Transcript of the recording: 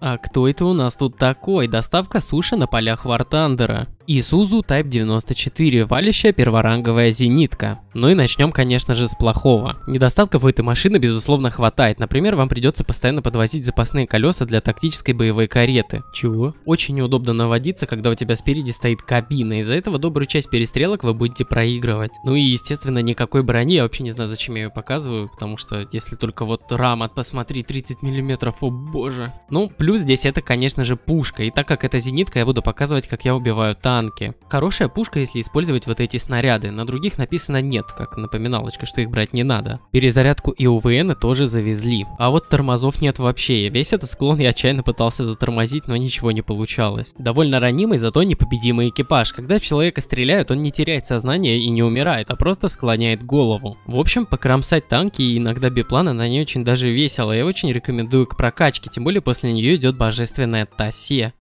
А кто это у нас тут такой? Доставка суши на полях Вартандера. Isuzu Type 94, валящая перворанговая зенитка. Ну и начнем, конечно же, с плохого. Недостатков у этой машины, безусловно, хватает. Например, вам придется постоянно подвозить запасные колеса для тактической боевой кареты. Чего? Очень неудобно наводиться, когда у тебя спереди стоит кабина. Из-за этого добрую часть перестрелок вы будете проигрывать. Ну и, естественно, никакой брони. Я вообще не знаю, зачем я ее показываю, потому что если только вот рама, посмотри, 30 миллиметров, о боже. Ну, плюс здесь это, конечно же, пушка. И так как это зенитка, я буду показывать, как я убиваю танк танки. Хорошая пушка, если использовать вот эти снаряды, на других написано нет, как напоминалочка, что их брать не надо. Перезарядку и УВН тоже завезли. А вот тормозов нет вообще, весь этот склон я отчаянно пытался затормозить, но ничего не получалось. Довольно ранимый, зато непобедимый экипаж. Когда в человека стреляют, он не теряет сознание и не умирает, а просто склоняет голову. В общем, покромсать танки и иногда биплана на ней очень даже весело, я очень рекомендую к прокачке, тем более после нее идет божественная Тассия.